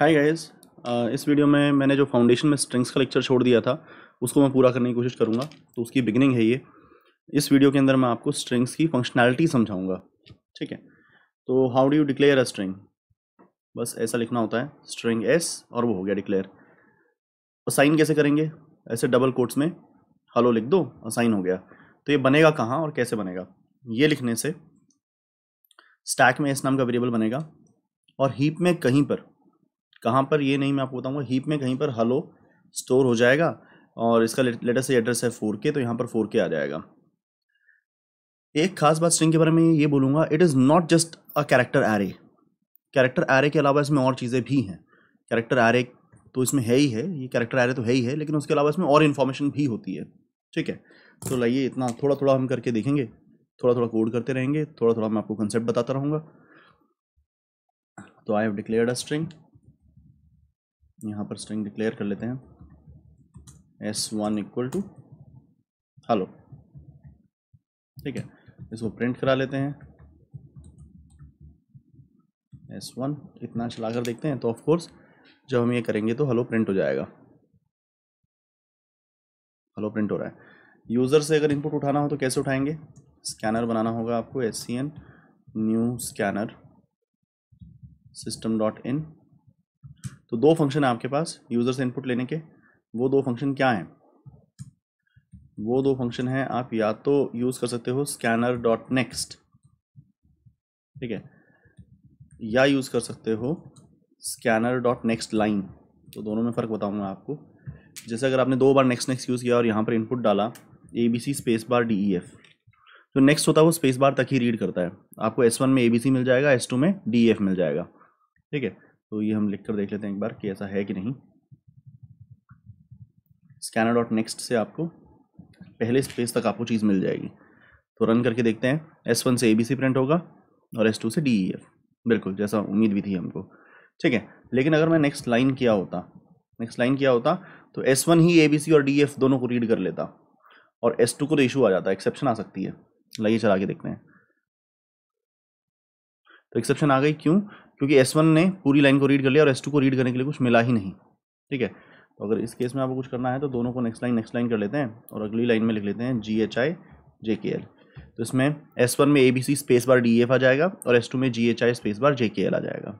हाय guys uh, इस video में मैंने जो फाउंडेशन में स्ट्रिंग्स का लेक्चर छोड़ दिया था उसको मैं पूरा करने की कोशिश करूँगा तो उसकी बिगनिंग है ये इस वीडियो के अंदर मैं आपको स्ट्रिंग्स की फंक्शनैलिटी समझाऊँगा ठीक है तो how do you declare a string बस ऐसा लिखना होता है स्ट्रिंग एस और वो हो गया डिक्लेयर असाइन कैसे करेंगे ऐसे डबल कोट्स में हलो लिख दो असाइन हो गया तो ये बनेगा कहाँ और कैसे बनेगा ये लिखने से स्टैक में एस नाम का वेरिएबल बनेगा और हीप में कहीं पर कहाँ पर ये नहीं मैं आपको बताऊँगा हीप में कहीं पर हलो स्टोर हो जाएगा और इसका लेटर से एड्रेस है फोर के तो यहाँ पर फोर के आ जाएगा एक खास बात स्ट्रिंग के बारे में ये बोलूँगा it is not just a character array character array के अलावा इसमें और चीज़ें भी हैं कैरेक्टर एरे तो इसमें है ही है ये कैरेक्टर एरे तो है ही है लेकिन उसके अलावा इसमें और इन्फॉर्मेशन भी होती है ठीक है तो लाइए इतना थोड़ा थोड़ा हम करके देखेंगे थोड़ा थोड़ा कोड करते रहेंगे थोड़ा थोड़ा मैं आपको कंसेप्ट बताता रहूँगा तो I have declared a string यहाँ पर स्ट्रिंग डिक्लेयर कर लेते हैं S one equal to hello ठीक है इसको प्रिंट करा लेते हैं एस वन इतना चलाकर देखते हैं तो ऑफ कोर्स जब हम ये करेंगे तो हेलो प्रिंट हो जाएगा हेलो प्रिंट हो रहा है यूज़र से अगर इनपुट उठाना हो तो कैसे उठाएंगे स्कैनर बनाना होगा आपको S C N new scanner system dot in तो दो फंक्शन है आपके पास यूज़र से इनपुट लेने के वो दो फंक्शन क्या हैं वो दो फंक्शन हैं आप या तो यूज़ कर सकते हो स्कैनर डॉट नेक्स्ट ठीक है या यूज़ कर सकते हो स्कैनर डॉट नेक्स्ट लाइन तो दोनों में फ़र्क बताऊंगा आपको जैसे अगर आपने दो बार नेक्स्ट नेक्स्ट यूज़ किया और यहाँ पर इनपुट डाला A B C space bar D E F जो नेक्स्ट होता है वो स्पेस बार तक ही रीड करता है आपको एस वन में ए बी सी मिल जाएगा एस टू में डी ई एफ मिल जाएगा ठीक है तो ये हम लिख कर देख लेते हैं एक बार कि ऐसा है कि नहीं स्कैनर डॉट नेक्स्ट से आपको पहले स्पेस तक आपको चीज़ मिल जाएगी तो रन करके देखते हैं एस वन से ए बी सी प्रिंट होगा और एस टू से डी ई एफ बिल्कुल जैसा उम्मीद भी थी हमको ठीक है लेकिन अगर मैं नेक्स्ट लाइन किया होता नेक्स्ट लाइन किया होता तो एस वन ही ए बी सी और डी एफ e दोनों को रीड कर लेता और एस टू को तो इशू आ जाता एक्सेप्शन आ सकती है लाइए चला के देखते हैं तो एक्सेप्शन आ गई क्यों क्योंकि एस वन ने पूरी लाइन को रीड कर लिया और एस टू को रीड करने के लिए कुछ मिला ही नहीं ठीक है तो अगर इस केस में आपको कुछ करना है तो दोनों को नेक्स्ट लाइन नेक्स्ट लाइन कर लेते हैं और अगली लाइन में लिख लेते हैं जी एच आई जे के एल तो इसमें एस वन में A B C space bar D F आ जाएगा और एस टू में जी H I space bar J K L आ जाएगा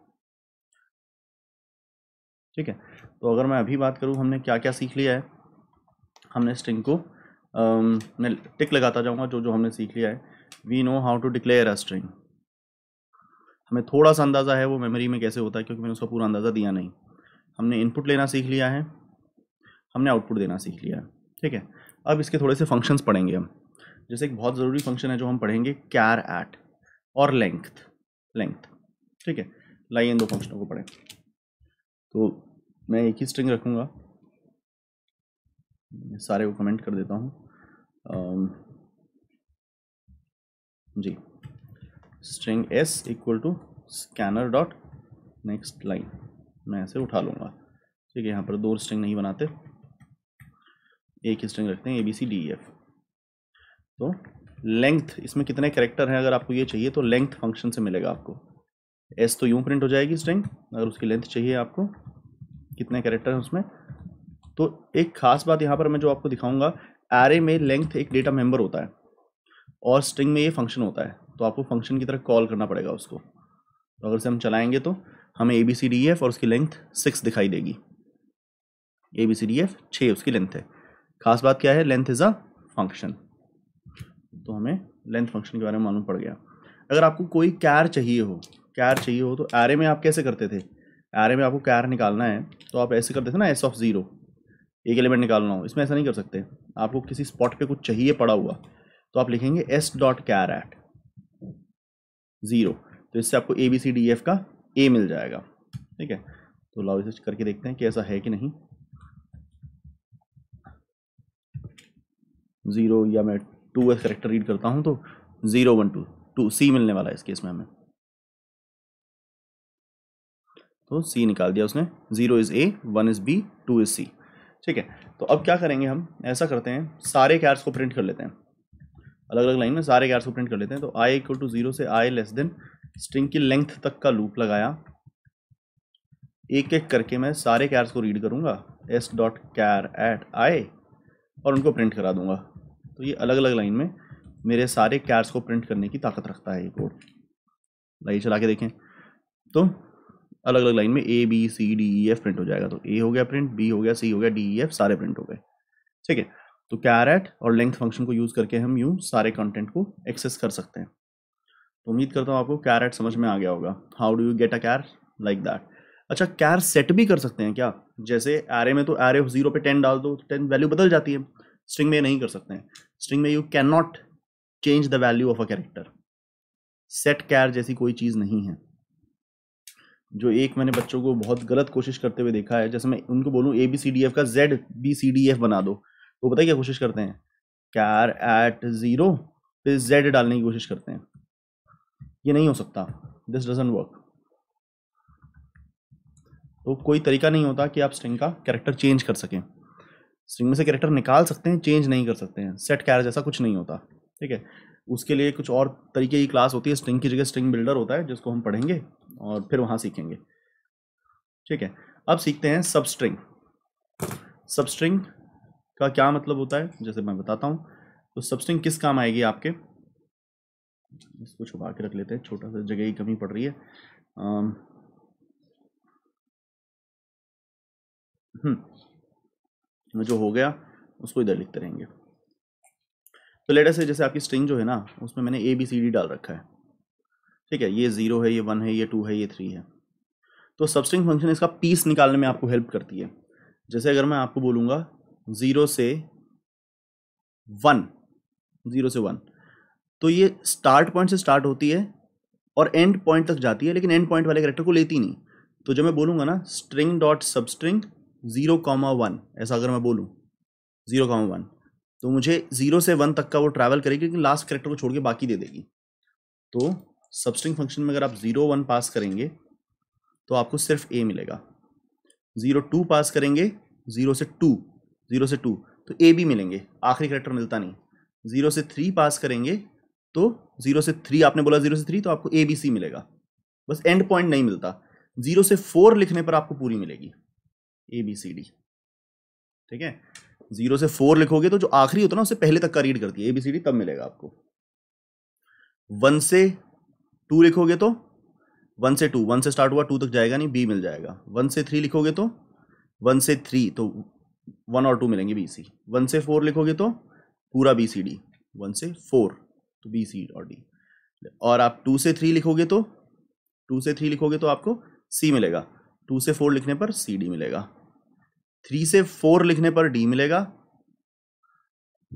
ठीक है तो अगर मैं अभी बात करूँ हमने क्या क्या सीख लिया है हमने स्ट्रिंग को मैं टिक लगाता जाऊँगा जो जो हमने सीख लिया है we know how to declare a string हमें थोड़ा सा अंदाज़ा है वो मेमोरी में कैसे होता है क्योंकि मैंने उसका पूरा अंदाज़ा दिया नहीं हमने इनपुट लेना सीख लिया है हमने आउटपुट देना सीख लिया है ठीक है अब इसके थोड़े से फंक्शंस पढ़ेंगे हम जैसे एक बहुत ज़रूरी फंक्शन है जो हम पढ़ेंगे कैर एट और लेंथ लेंथ ठीक है लाइए इन दो फंक्शनों को पढ़ें तो मैं एक ही स्ट्रिंग रखूँगा सारे को कमेंट कर देता हूँ जी string S equal to scanner dot next line मैं ऐसे उठा लूँगा ठीक है यहाँ पर दो स्ट्रिंग नहीं बनाते एक ही स्ट्रिंग रखते हैं A B C D F तो लेंथ इसमें कितने करेक्टर हैं अगर आपको ये चाहिए तो लेंथ फंक्शन से मिलेगा आपको एस तो यूं प्रिंट हो जाएगी स्ट्रिंग अगर उसकी लेंथ चाहिए आपको कितने करेक्टर हैं उसमें तो एक खास बात यहाँ पर मैं जो आपको दिखाऊंगा एरे में लेंथ एक डेटा मेंबर होता है और स्ट्रिंग में ये फंक्शन होता है तो आपको फंक्शन की तरह कॉल करना पड़ेगा उसको तो अगर से हम चलाएंगे तो हमें A B C D F और उसकी लेंथ सिक्स दिखाई देगी A B C D F छः उसकी लेंथ है खास बात क्या है लेंथ इज़ अ फंक्शन तो हमें लेंथ फंक्शन के बारे में मालूम पड़ गया अगर आपको कोई कैर चाहिए हो कैर चाहिए हो तो एरे में आप कैसे करते थे एरे में आपको कैर निकालना है तो आप ऐसे करते थे ना एस ऑफ ज़ीरो एक एलिमेंट निकालना हो इसमें ऐसा नहीं कर सकते आपको किसी स्पॉट पे कुछ चाहिए पड़ा हुआ तो आप लिखेंगे S dot char at zero तो इससे आपको A B C D F का ए मिल जाएगा ठीक है तो लाओ इसे करके देखते हैं कि ऐसा है कि नहीं ज़ीरो या मैं टू एस करेक्टर रीड करता हूं तो zero one two two C मिलने वाला है इस केस में हमें तो सी निकाल दिया उसने zero is A one is B two is C ठीक है तो अब क्या करेंगे हम ऐसा करते हैं सारे कैर्स को प्रिंट कर लेते हैं अलग अलग लाइन में सारे ग्यारह सौ प्रिंट कर लेते हैं तो आई इक्वल टू जीरो से आई लेस देन स्ट्रिंग की लेंथ तक का लूप लगाया एक एक करके मैं सारे कैर्स को रीड करूंगा S dot char at I और उनको प्रिंट करा दूंगा तो ये अलग अलग लाइन में मेरे सारे कैर्स को प्रिंट करने की ताकत रखता है ये कोड लाइए चला के देखें तो अलग अलग लाइन में A B C D E F print हो जाएगा तो ए हो गया प्रिंट बी हो गया सी हो गया डी ई एफ सारे प्रिंट हो गए ठीक है तो कैरेट और लेंथ फंक्शन को यूज़ करके हम यूँ सारे कंटेंट को एक्सेस कर सकते हैं तो उम्मीद करता हूँ आपको कैरेट समझ में आ गया होगा how do you get a char like that अच्छा कैर सेट भी कर सकते हैं क्या जैसे एरे में तो एरे जीरो पे टेन डाल दो तो टेन वैल्यू बदल जाती है स्ट्रिंग में नहीं कर सकते हैं स्ट्रिंग में you can not change the value of a character set char जैसी कोई चीज़ नहीं है जो एक मैंने बच्चों को बहुत गलत कोशिश करते हुए देखा है जैसे मैं उनको बोलूँ A B C D F का Z B C D F बना दो वो पता क्या कोशिश करते हैं कैर एट ज़ीरो फिर जेड डालने की कोशिश करते हैं ये नहीं हो सकता दिस डजेंट वर्क तो कोई तरीका नहीं होता कि आप स्ट्रिंग का कैरेक्टर चेंज कर सकें स्ट्रिंग में से कैरेक्टर निकाल सकते हैं चेंज नहीं कर सकते हैं सेट कैर जैसा कुछ नहीं होता ठीक है उसके लिए कुछ और तरीके की क्लास होती है स्ट्रिंग की जगह स्ट्रिंग बिल्डर होता है जिसको हम पढ़ेंगे और फिर वहाँ सीखेंगे ठीक है अब सीखते हैं सब स्ट्रिंग सब स्ट्रिंग का क्या मतलब होता है जैसे मैं बताता हूँ तो सबस्ट्रिंग किस काम आएगी आपके इसको छुपा के रख लेते हैं छोटा सा जगह की कमी पड़ रही है हम्म जो हो गया उसको इधर लिखते रहेंगे तो लेटर से जैसे आपकी स्ट्रिंग जो है ना उसमें मैंने ए बी सी डी डाल रखा है ठीक है ये ज़ीरो है ये वन है ये टू है ये थ्री है तो सबस्ट्रिंग फंक्शन इसका पीस निकालने में आपको हेल्प करती है जैसे अगर मैं आपको बोलूँगा ज़ीरो से वन ज़ीरो से वन तो ये स्टार्ट पॉइंट से स्टार्ट होती है और एंड पॉइंट तक जाती है लेकिन एंड पॉइंट वाले करेक्टर को लेती नहीं तो जब मैं बोलूंगा ना string dot substring zero comma one ऐसा अगर मैं बोलूँ ज़ीरो कॉमा वन तो मुझे ज़ीरो से वन तक का वो ट्रैवल करेगी लेकिन लास्ट करेक्टर को छोड़ के बाकी दे देगी तो सबस्ट्रिंग फंक्शन में अगर आप ज़ीरो वन पास करेंगे तो आपको सिर्फ ए मिलेगा ज़ीरो टू पास करेंगे ज़ीरो से टू जीरो से टू तो ए बी मिलेंगे आखिरी करेक्टर मिलता नहीं जीरो से थ्री पास करेंगे तो जीरो से थ्री आपने बोला जीरो से थ्री तो आपको ए बी सी मिलेगा बस एंड पॉइंट नहीं मिलता जीरो से फोर लिखने पर आपको पूरी मिलेगी ए बी सी डी ठीक है जीरो से फोर लिखोगे तो जो आखिरी होता है ना उससे पहले तक का रीड करती है ए बी सी डी तब मिलेगा आपको वन से टू लिखोगे तो वन से टू वन से स्टार्ट हुआ टू तक जाएगा नहीं बी मिल जाएगा वन से थ्री लिखोगे तो वन से थ्री तो वन और टू मिलेंगे बी सी वन से फोर लिखोगे तो पूरा बी सी डी वन से फोर तो बी सी और डी और आप टू से थ्री लिखोगे तो टू से थ्री लिखोगे तो आपको सी मिलेगा टू से फोर लिखने पर सी डी मिलेगा थ्री से फोर लिखने पर डी मिलेगा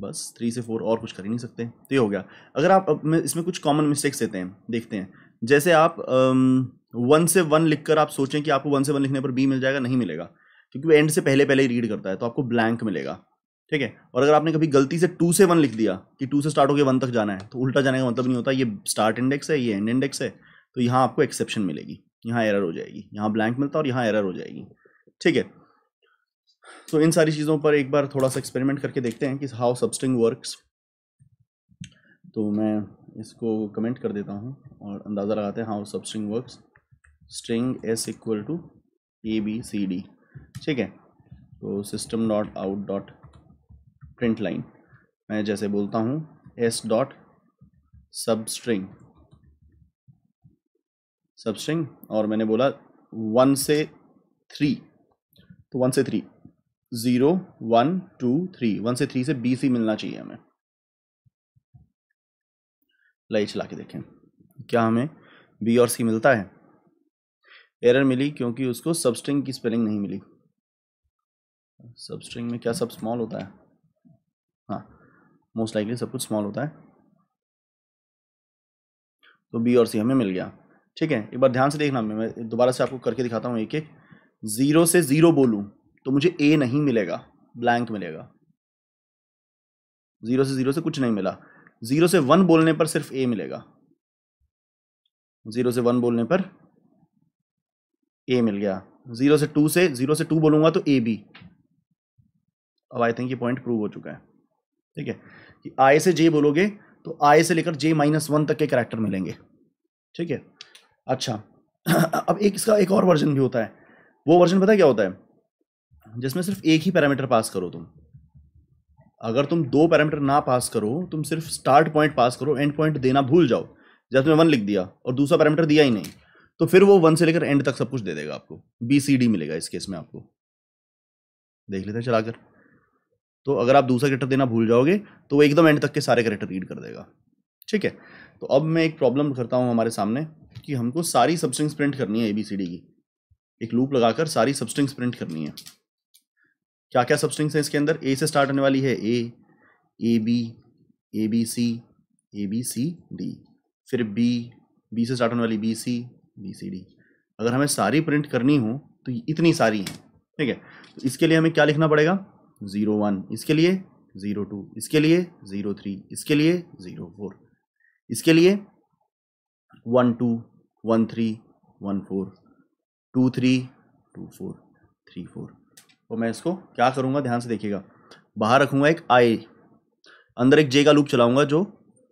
बस थ्री से फोर और कुछ कर ही नहीं सकते तो ये हो गया अगर आप इसमें कुछ कॉमन मिस्टेक्स देते हैं देखते हैं जैसे आप वन से वन लिखकर आप सोचें कि आपको वन से वन लिखने पर बी मिल जाएगा नहीं मिलेगा क्योंकि वो एंड से पहले पहले ही रीड करता है तो आपको ब्लैंक मिलेगा ठीक है और अगर आपने कभी गलती से टू से वन लिख दिया कि टू से स्टार्ट होकर वन तक जाना है तो उल्टा जाने का मतलब नहीं होता ये स्टार्ट इंडेक्स है ये एंड इंडेक्स है तो यहाँ आपको एक्सेप्शन मिलेगी यहाँ एरर हो जाएगी यहाँ ब्लैंक मिलता है और यहाँ एरर हो जाएगी ठीक है तो इन सारी चीज़ों पर एक बार थोड़ा सा एक्सपेरिमेंट करके देखते हैं कि हाउ सबस्टिंग वर्क्स तो मैं इसको कमेंट कर देता हूँ और अंदाज़ा लगाते हैं how substring works string S equal to A B C D ठीक है तो system dot out dot print line मैं जैसे बोलता हूँ S dot substring substring और मैंने बोला वन से थ्री तो वन से three zero one two three one से थ्री से बीस ही मिलना चाहिए हमें लाइट चला के देखें क्या हमें बी और सी मिलता है एरर मिली क्योंकि उसको सबस्ट्रिंग की स्पेलिंग नहीं मिली सबस्ट्रिंग में क्या सब स्मॉल होता है हाँ मोस्ट लाइकली सब कुछ स्मॉल होता है तो बी और सी हमें मिल गया ठीक है एक बार ध्यान से देखना मैं दोबारा से आपको करके दिखाता हूँ एक एक ज़ीरो से ज़ीरो बोलूँ तो मुझे ए नहीं मिलेगा ब्लैंक मिलेगा ज़ीरो से ज़ीरो से कुछ नहीं मिला ज़ीरो से वन बोलने पर सिर्फ ए मिलेगा ज़ीरो से वन बोलने पर ए मिल गया जीरो से टू से जीरो से टू बोलूंगा तो ए बी अब आई थिंक ये पॉइंट प्रूव हो चुका है ठीक है कि आई से जे बोलोगे तो आई से लेकर जे माइनस वन तक के करेक्टर मिलेंगे ठीक है अच्छा अब एक इसका एक और वर्जन भी होता है वो वर्जन पता क्या होता है जिसमें सिर्फ एक ही पैरामीटर पास करो तुम अगर तुम दो पैरामीटर ना पास करो तुम सिर्फ स्टार्ट पॉइंट पास करो एंड पॉइंट देना भूल जाओ जैसे तुमने वन लिख दिया और दूसरा पैरामीटर दिया ही नहीं तो फिर वो वन से लेकर एंड तक सब कुछ दे देगा आपको बी सी डी मिलेगा इस केस में आपको देख लेते हैं चलाकर तो अगर आप दूसरा करेक्टर देना भूल जाओगे तो वो एकदम एंड तक के सारे करेक्टर रीड कर देगा ठीक है तो अब मैं एक प्रॉब्लम करता हूँ हमारे सामने कि हमको सारी सबस्ट्रिंग्स प्रिंट करनी है ए बी सी डी की एक लूप लगाकर सारी सबस्ट्रिंग्स प्रिंट करनी है क्या क्या सबस्ट्रिंग्स हैं इसके अंदर ए से स्टार्ट होने वाली है A A B A B C A B C D फिर बी बी से स्टार्ट होने वाली B C B C D अगर हमें सारी प्रिंट करनी हो तो इतनी सारी हैं ठीक है तो इसके लिए हमें क्या लिखना पड़ेगा ज़ीरो वन इसके लिए ज़ीरो टू इसके लिए ज़ीरो थ्री इसके लिए ज़ीरो फोर इसके लिए one two one three one four two three two four three four और मैं इसको क्या करूँगा ध्यान से देखिएगा बाहर रखूँगा एक आई अंदर एक जे का लूप चलाऊँगा जो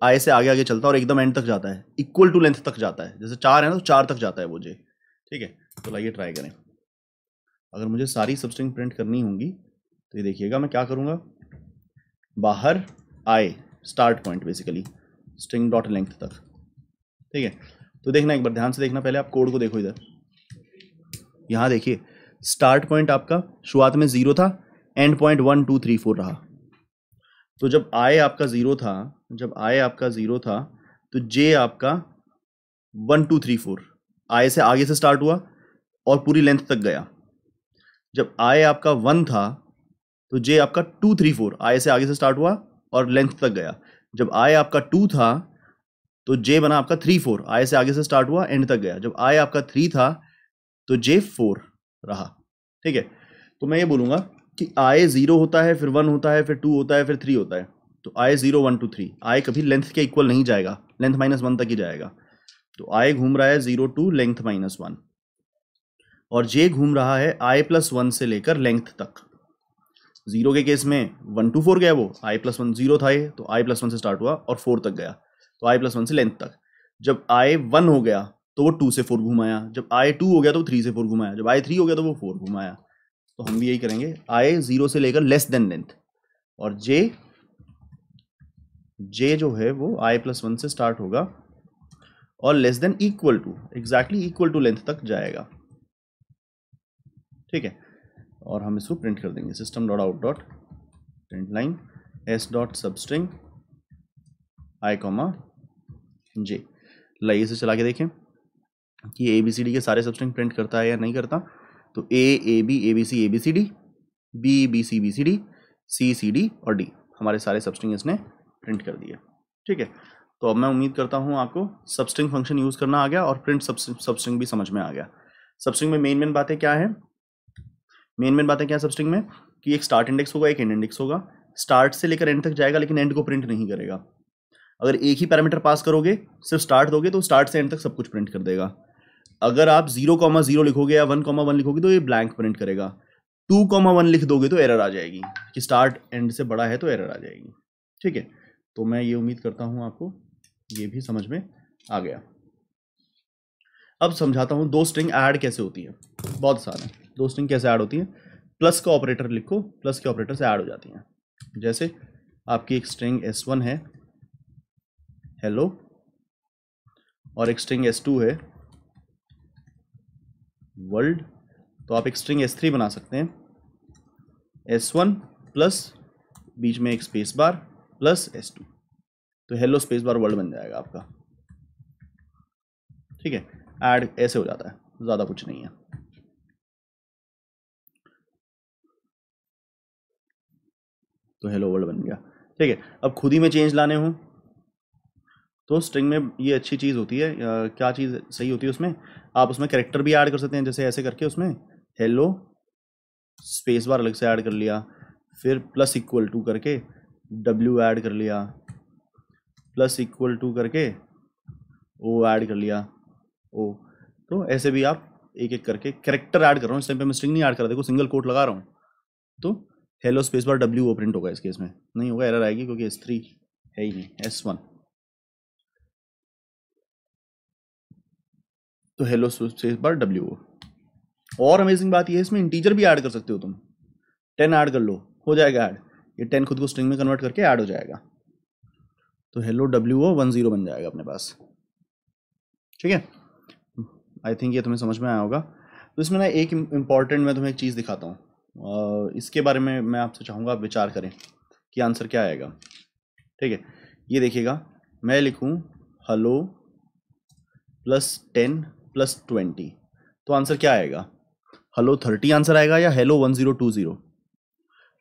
आय से आगे आगे चलता है और एकदम एंड तक जाता है इक्वल टू लेंथ तक जाता है जैसे चार है ना तो चार तक जाता है वो जे ठीक है तो लाइए ट्राई करें अगर मुझे सारी सबस्ट्रिंग प्रिंट करनी होंगी तो ये देखिएगा मैं क्या करूँगा बाहर आए start point basically string dot length तक ठीक है तो देखना एक बार ध्यान से देखना पहले आप कोड को देखो इधर यहाँ देखिए स्टार्ट पॉइंट आपका शुरुआत में ज़ीरो था end point one two three four रहा तो जब आए आपका ज़ीरो था जब आई आपका ज़ीरो था तो जे आपका one two three four I से आगे से स्टार्ट हुआ और पूरी लेंथ तक गया जब आई आपका वन था तो जे आपका टू थ्री फोर आई से आगे से स्टार्ट हुआ और लेंथ तक गया जब आई आपका टू था तो जे बना आपका थ्री फोर आई से आगे से स्टार्ट हुआ एंड तक गया जब आई आपका थ्री था तो जे फोर रहा ठीक है तो मैं ये बोलूंगा कि आई ज़ीरो होता है फिर वन होता है फिर टू होता है फिर थ्री होता है तो I zero one two three I कभी लेंथ के इक्वल नहीं जाएगा लेंथ माइनस वन तक ही जाएगा तो आई घूम रहा है zero to length minus one और जे घूम रहा है आई प्लस वन से लेकर लेंथ तक जीरो के केस में वन टू फोर गया वो आई प्लस वन जीरो था ये तो आई प्लस वन से स्टार्ट हुआ और फोर तक गया तो आई प्लस वन से लेंथ तक जब आई वन हो गया तो वो टू से फोर घुमाया जब आई टू हो गया तो थ्री से फोर घुमाया जब आई थ्री हो गया तो वो फोर तो घुमाया तो हम भी यही करेंगे आई जीरो से लेकर लेस देन लेंथ और जे जे जो है वो आई प्लस वन से स्टार्ट होगा और less than equal to exactly equal to length तक जाएगा ठीक है और हम इसको प्रिंट कर देंगे system dot out dot print line S dot substring I comma J लाइए इसे चला के देखें कि ए बी सी डी के सारे सबस्ट्रिंग प्रिंट करता है या नहीं करता तो A A B A B C A B C D B B C B C D C C D और डी हमारे सारे सबस्ट्रिंग इसने प्रिंट कर दिया ठीक है तो अब मैं उम्मीद करता हूँ आपको सबस्ट्रिंग फंक्शन यूज़ करना आ गया और प्रिंट सबस्ट्रिंग भी समझ में आ गया सबस्ट्रिंग में मेन मेन बातें क्या है मेन मेन बातें क्या है सबस्ट्रिंग में कि एक स्टार्ट इंडेक्स होगा एक एंड इंडेक्स होगा स्टार्ट से लेकर एंड तक जाएगा लेकिन एंड को प्रिंट नहीं करेगा अगर एक ही पैरामीटर पास करोगे सिर्फ स्टार्ट दोगे तो स्टार्ट से एंड तक सब कुछ प्रिंट कर देगा अगर आप जीरो कॉमा जीरो लिखोगे या वन कॉमा वन लिखोगे तो ये ब्लैंक प्रिंट करेगा टू कॉमा वन लिख दोगे तो एरर आ जाएगी कि स्टार्ट एंड से बड़ा है तो एरर आ जाएगी ठीक है तो मैं ये उम्मीद करता हूँ आपको ये भी समझ में आ गया अब समझाता हूँ दो स्ट्रिंग ऐड कैसे होती है बहुत आसान है दो स्ट्रिंग कैसे ऐड होती है प्लस का ऑपरेटर लिखो प्लस के ऑपरेटर से ऐड हो जाती हैं जैसे आपकी एक स्ट्रिंग एस वन है हेलो और एक स्ट्रिंग एस टू है वर्ल्ड तो आप एक स्ट्रिंग एस थ्री बना सकते हैं एस वन प्लस बीच में एक space bar plus S two तो हेलो स्पेस बार वर्ल्ड बन जाएगा आपका ठीक है ऐड ऐसे हो जाता है ज़्यादा कुछ नहीं है तो हेलो वर्ल्ड बन गया ठीक है अब खुद ही में चेंज लाने हो तो स्ट्रिंग में ये अच्छी चीज़ होती है क्या चीज़ सही होती है उसमें आप उसमें करेक्टर भी ऐड कर सकते हैं जैसे ऐसे करके उसमें हेलो स्पेस बार अलग से ऐड कर लिया फिर प्लस इक्वल टू करके डब्ल्यू ऐड कर लिया प्लस इक्वल टू करके ओ ऐड कर लिया ओ तो ऐसे भी आप एक एक करके करेक्टर ऐड कर रहा हूँ इस टाइम पे मैं स्ट्रिंग नहीं ऐड कर रहा देखो सिंगल कोट लगा रहा हूँ तो hello space bar W O print होगा इस केस में नहीं होगा एरर आएगी क्योंकि एस थ्री है ही नहीं एस वन तो hello space bar W O और अमेजिंग बात यह है इसमें इंटीजर भी ऐड कर सकते हो तुम टेन ऐड कर लो हो जाएगा ऐड ये टेन खुद को स्ट्रिंग में कन्वर्ट करके ऐड हो जाएगा तो hello W O one zero बन जाएगा अपने पास ठीक है आई थिंक ये तुम्हें समझ में आया होगा तो इसमें ना एक इम्पॉर्टेंट मैं तुम्हें एक चीज़ दिखाता हूँ इसके बारे में मैं आपसे चाहूँगा आप विचार करें कि आंसर क्या आएगा ठीक है ये देखिएगा मैं लिखूँ hello plus ten plus twenty तो आंसर क्या आएगा हेलो थर्टी आंसर आएगा या hello one zero two zero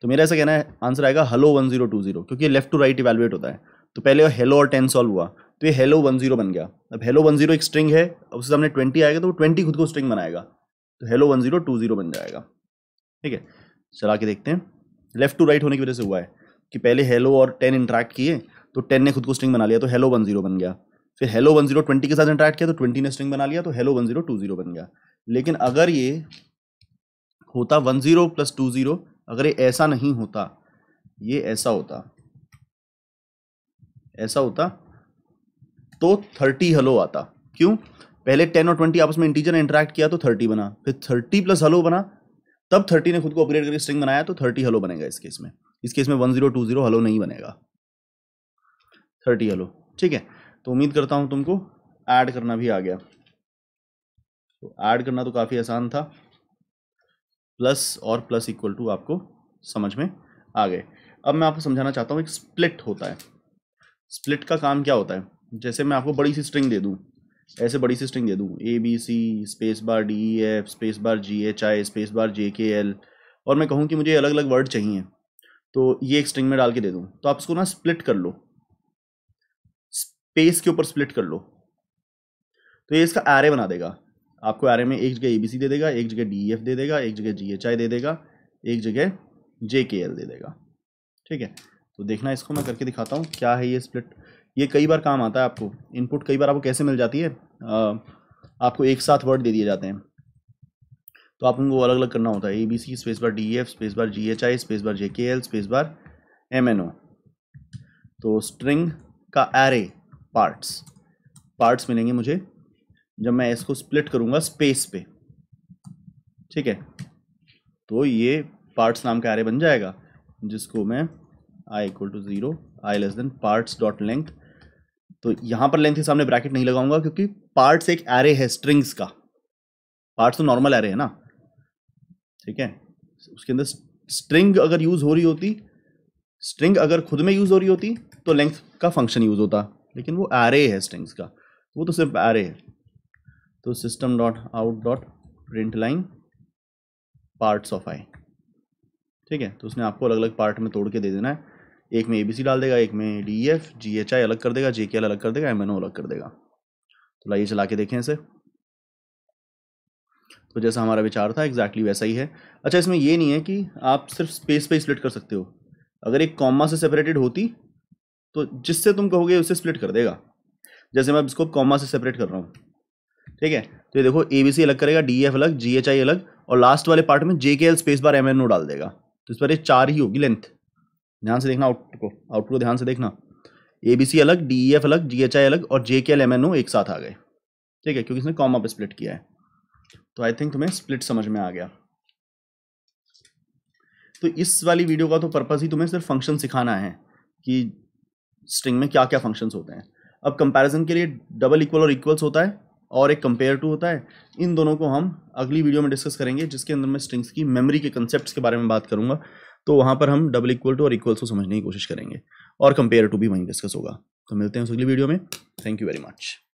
तो मेरा ऐसा कहना है आंसर आएगा hello one zero two zero क्योंकि लेफ्ट टू राइट इवेलुएट होता है तो पहले हेलो और टेन सॉल्व हुआ तो ये हेलो वन जीरो बन गया अब हेलो वन जीरो एक स्ट्रिंग है अब उससे सामने ट्वेंटी आएगा तो वो ट्वेंटी खुद को स्ट्रिंग बनाएगा तो hello one zero two zero बन जाएगा ठीक है चला के देखते हैं लेफ्ट टू राइट होने की वजह से हुआ है कि पहले हेलो और टेन इंट्रैक्ट किए तो टेन ने खुद को स्ट्रिंग बना लिया तो हेलो वन जीरो बन गया फिर हेलो वन जीरो ट्वेंटी के साथ इंट्रैक्ट किया तो ट्वेंटी ने स्ट्रिंग बना लिया तो hello one zero two zero बन गया लेकिन अगर ये होता one zero plus two zero अगर ये ऐसा नहीं होता ये ऐसा होता ऐसा होता तो थर्टी हलो आता क्यों पहले टेन और ट्वेंटी आपस में इंटीजर ने इंटरेक्ट किया तो थर्टी बना फिर थर्टी प्लस हलो बना तब थर्टी ने खुद को अपग्रेड करके स्ट्रिंग बनाया तो थर्टी हलो बनेगा इस केस में इस केस में one zero two zero hello नहीं बनेगा थर्टी हलो ठीक है तो उम्मीद करता हूँ तुमको ऐड करना भी आ गया तो ऐड करना तो काफ़ी आसान था प्लस और प्लस इक्वल टू आपको समझ में आ गए अब मैं आपको समझाना चाहता हूँ एक स्प्लिट होता है स्प्लिट का काम क्या होता है जैसे मैं आपको बड़ी सी स्ट्रिंग दे दूँ ऐसे बड़ी सी स्ट्रिंग दे दूँ A B C space bar D E F space bar G H I space bar J K L और मैं कहूँ कि मुझे अलग अलग वर्ड चाहिए तो ये एक स्ट्रिंग में डाल के दे दूँ तो आप इसको ना स्प्लिट कर लो स्पेस के ऊपर स्प्लिट कर लो तो ये इसका एरे बना देगा आपको आर में एक जगह ए बी सी दे देगा एक जगह डी एफ e दे देगा एक जगह जी एच आई दे देगा एक जगह जे के एल दे देगा ठीक है तो देखना इसको मैं करके दिखाता हूँ क्या है ये स्प्लिट ये कई बार काम आता है आपको इनपुट कई बार आपको कैसे मिल जाती है आ, आपको एक साथ वर्ड दे दिए जाते हैं तो आप उनको अलग अलग करना होता है A B C space bar D F space bar G H I space bar J K L space bar M N O तो स्ट्रिंग का एरे पार्ट्स पार्ट्स मिलेंगे मुझे जब मैं इसको स्प्लिट करूंगा स्पेस पे ठीक है तो ये पार्ट्स नाम का एरे बन जाएगा जिसको मैं I equal to zero I less than parts dot length तो यहाँ पर लेंथ के सामने ब्रैकेट नहीं लगाऊंगा क्योंकि पार्ट्स एक एरे है स्ट्रिंग्स का पार्ट्स तो नॉर्मल एरे है ना ठीक है उसके अंदर स्ट्रिंग अगर यूज़ हो रही होती स्ट्रिंग अगर खुद में यूज़ हो रही होती तो लेंथ का फंक्शन यूज़ होता लेकिन वो एरे है स्ट्रिंग्स का वो तो सिर्फ एरे है तो system dot out dot print line parts of I ठीक है तो उसने आपको अलग अलग पार्ट में तोड़ के दे देना है एक में एबीसी डाल देगा एक में D F G H I अलग कर देगा जे के एल अलग कर देगा एम एन ओ अलग कर देगा तो लाइए चला के देखें इसे तो जैसा हमारा विचार था एग्जैक्टली exactly वैसा ही है अच्छा इसमें ये नहीं है कि आप सिर्फ स्पेस पे स्प्लिट कर सकते हो अगर एक कॉमा से सेपरेटेड होती तो जिससे तुम कहोगे उसे स्प्लिट कर देगा जैसे मैं इसको कॉमा से सेपरेट कर रहा हूँ ठीक है तो ये देखो ए बी सी अलग करेगा डी एफ e अलग जी एच आई अलग और लास्ट वाले पार्ट में J K L space bar M N O डाल देगा तो इस पर ये चार ही होगी लेंथ ध्यान से देखना आउट को आउट को ध्यान से देखना ए बी सी अलग डी एफ e अलग जी एच आई अलग और जे के एल एम एन ओ एक साथ आ गए ठीक है क्योंकि इसने कॉम अप स्प्लिट किया है तो आई थिंक तुम्हें स्प्लिट समझ में आ गया तो इस वाली वीडियो का तो पर्पज़ ही तुम्हें सिर्फ फंक्शन सिखाना है कि स्ट्रिंग में क्या क्या फंक्शंस होते हैं अब कंपैरिजन के लिए डबल इक्वल और इक्वल्स होता है और एक कंपेयर टू होता है इन दोनों को हम अगली वीडियो में डिस्कस करेंगे जिसके अंदर मैं स्ट्रिंग्स की मेमोरी के कंसेप्ट के बारे में बात करूँगा तो वहाँ पर हम डबल इक्वल टू और इक्वल्स को समझने की कोशिश करेंगे और कंपेयर टू भी वहीं डिस्कस होगा तो मिलते हैं उस अगली वीडियो में थैंक यू वेरी मच